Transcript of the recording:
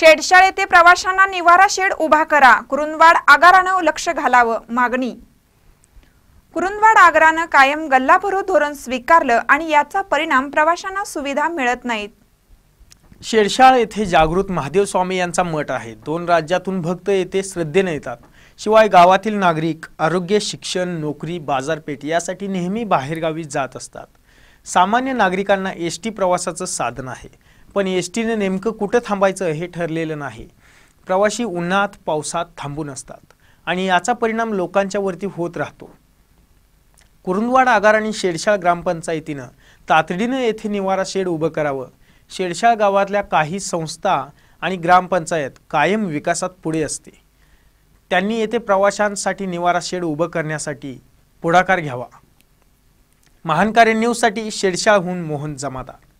शेडशाळ येथे प्रवाशांना निवारा शेड उभा करा कुरुंदवाड आगारानं लक्ष घालावं मागणी कुरुंदवाड आगारानं कायम गल्लाभरू धोरण स्वीकारलं आणि याचा परिणाम प्रवाशांना सुविधा मिळत नाहीत शेडशाळ येथे जागृत महादेव स्वामी यांचा मठ आहे दोन राज्यातून भक्त येथे श्रद्धेने येतात शिवाय गावातील नागरिक आरोग्य शिक्षण नोकरी बाजारपेठ यासाठी नेहमी बाहेरगावी जात असतात सामान्य नागरिकांना एस टी प्रवासाचं साधन आहे पण एस टीनं नेमकं कुठं थांबायचं हे ठरलेलं नाही प्रवाशी उन्हात पावसात थांबून असतात आणि याचा परिणाम लोकांच्यावरती होत राहतो कुरुंदवाड आगार आणि शेडशाळ ग्रामपंचायतीनं तातडीनं येथे निवारा शेड उभं करावं शेडशाळ गावातल्या काही संस्था आणि ग्रामपंचायत कायम विकासात पुढे असते त्यांनी येथे प्रवाशांसाठी निवारा शेड उभं करण्यासाठी पुढाकार घ्यावा महानकार्य न्यूजसाठी शेडशाळहून मोहन जमादार